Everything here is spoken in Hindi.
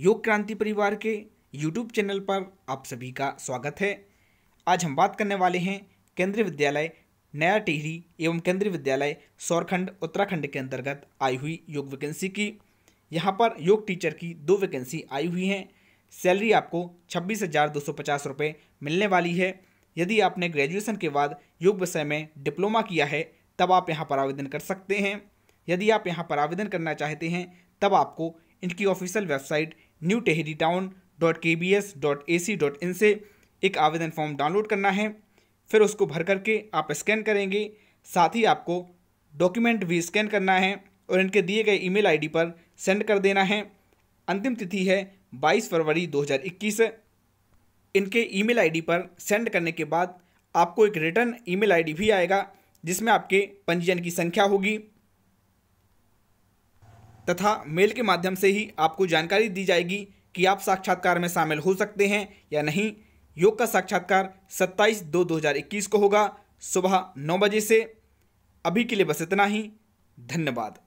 योग क्रांति परिवार के यूट्यूब चैनल पर आप सभी का स्वागत है आज हम बात करने वाले हैं केंद्रीय विद्यालय नया टिहरी एवं केंद्रीय विद्यालय सौरखंड उत्तराखंड के अंतर्गत आई हुई योग वैकेंसी की यहाँ पर योग टीचर की दो वैकेंसी आई हुई हैं सैलरी आपको छब्बीस हज़ार दो सौ पचास रुपये मिलने वाली है यदि आपने ग्रेजुएशन के बाद योग विषय में डिप्लोमा किया है तब आप यहाँ पर आवेदन कर सकते हैं यदि आप यहाँ पर आवेदन करना चाहते हैं तब आपको इनकी official website new Tehri town dot K B S dot A C dot in से एक आवेदन फॉर्म डाउनलोड करना है फिर उसको भर करके आप स्कैन करेंगे साथ ही आपको डॉक्यूमेंट भी स्कैन करना है और इनके दिए गए ईमेल आईडी पर सेंड कर देना है अंतिम तिथि है 22 फरवरी 2021 इनके ईमेल आईडी पर सेंड करने के बाद आपको एक रिटर्न ईमेल आईडी भी आएगा जिसमें आपके पंजीयन की संख्या होगी तथा मेल के माध्यम से ही आपको जानकारी दी जाएगी कि आप साक्षात्कार में शामिल हो सकते हैं या नहीं योग का साक्षात्कार 27 दो 2021 को होगा सुबह नौ बजे से अभी के लिए बस इतना ही धन्यवाद